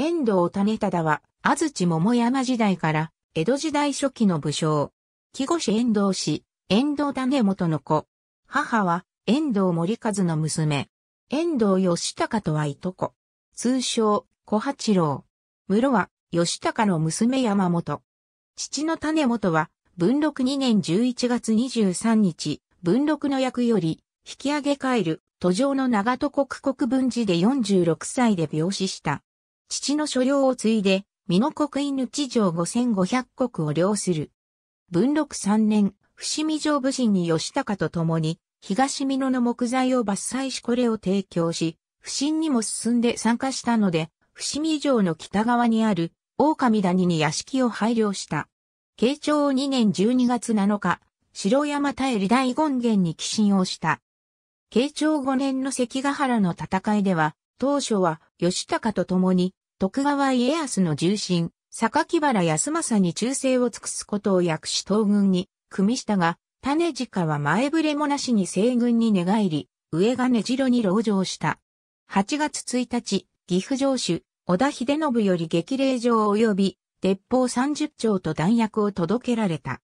遠藤種忠は、安土桃山時代から、江戸時代初期の武将。木越遠藤氏、遠藤種元の子。母は、遠藤森和の娘。遠藤義高とはいとこ。通称、小八郎。室は、義高の娘山本。父の種元は、文禄2年11月23日、文禄の役より、引き上げ帰る、途上の長戸国国分寺で46歳で病死した。父の所領を継いで、美濃国犬地上五千五百国を領する。文禄三年、伏見城武神に吉高と共に、東美濃の木材を伐採しこれを提供し、不審にも進んで参加したので、伏見城の北側にある、狼谷に屋敷を配慮した。慶長二年十二月七日、城山大理大権現に寄進をした。慶長五年の関ヶ原の戦いでは、当初は吉高と共に徳川家康の重臣、榊原康政に忠誠を尽くすことを訳し東軍に組みしたが、種鹿は前触れもなしに西軍に寝返り、上が根城に籠城した。8月1日、岐阜城主、織田秀信より激励状及び、鉄砲30丁と弾薬を届けられた。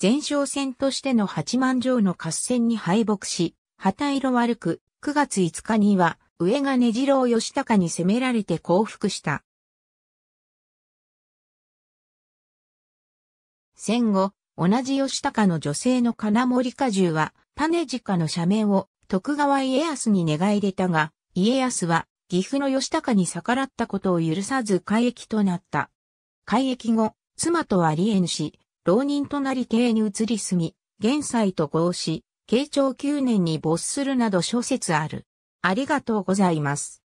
前哨戦としての八万城の合戦に敗北し、旗色悪く、9月5日には、上が根城郎義高に攻められて降伏した。戦後、同じ義高の女性の金森果汁は、種鹿の社名を徳川家康に願い出たが、家康は岐阜の義高に逆らったことを許さず改易となった。改易後、妻とは離縁し、浪人となり邸に移り住み、現在と合し、慶長9年に没するなど諸説ある。ありがとうございます。